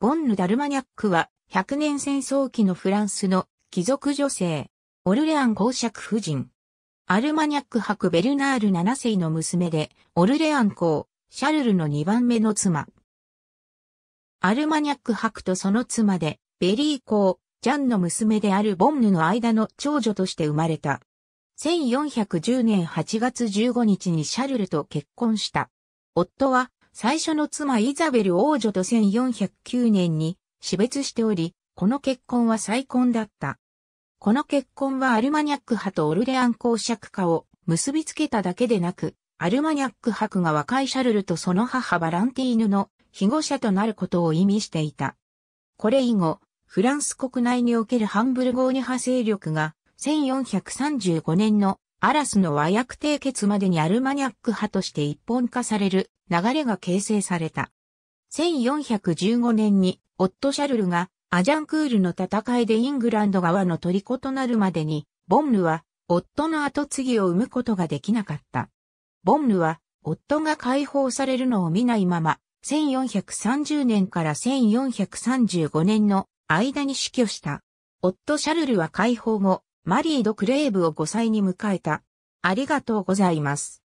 ボンヌ・ダルマニャックは、100年戦争期のフランスの貴族女性、オルレアン公爵夫人。アルマニャック博ベルナール7世の娘で、オルレアン公、シャルルの2番目の妻。アルマニャック博とその妻で、ベリー公、ジャンの娘であるボンヌの間の長女として生まれた。1410年8月15日にシャルルと結婚した。夫は最初の妻イザベル王女と1409年に死別しており、この結婚は再婚だった。この結婚はアルマニャック派とオルレアン公爵家を結びつけただけでなく、アルマニャック伯が若いシャルルとその母バランティーヌの被護者となることを意味していた。これ以後、フランス国内におけるハンブルゴーニ派勢力が1435年のアラスの和訳締結までにアルマニャック派として一本化される流れが形成された。1415年にオット・シャルルがアジャンクールの戦いでイングランド側の虜となるまでに、ボンヌは夫の後継ぎを生むことができなかった。ボンヌは夫が解放されるのを見ないまま、1430年から1435年の間に死去した。夫シャルルは解放後、マリー・ド・クレーブを5歳に迎えた。ありがとうございます。